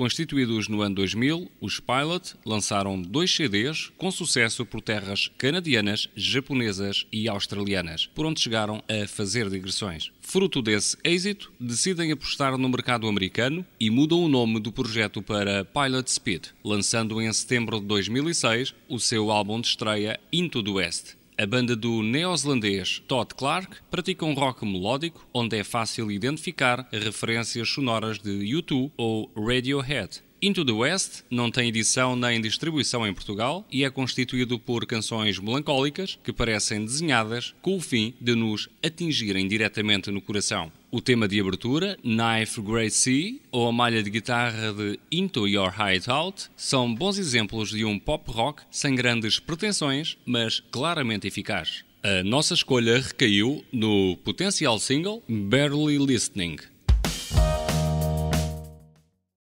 Constituídos no ano 2000, os Pilot lançaram dois CDs com sucesso por terras canadianas, japonesas e australianas, por onde chegaram a fazer digressões. Fruto desse êxito, decidem apostar no mercado americano e mudam o nome do projeto para Pilot Speed, lançando em setembro de 2006 o seu álbum de estreia Into the West. A banda do neozelandês Todd Clark pratica um rock melódico onde é fácil identificar referências sonoras de U2 ou Radiohead. Into the West não tem edição nem distribuição em Portugal e é constituído por canções melancólicas que parecem desenhadas com o fim de nos atingirem diretamente no coração. O tema de abertura, Knife Grey Sea, ou a malha de guitarra de Into Your Hideout, são bons exemplos de um pop rock sem grandes pretensões, mas claramente eficaz. A nossa escolha recaiu no potencial single Barely Listening,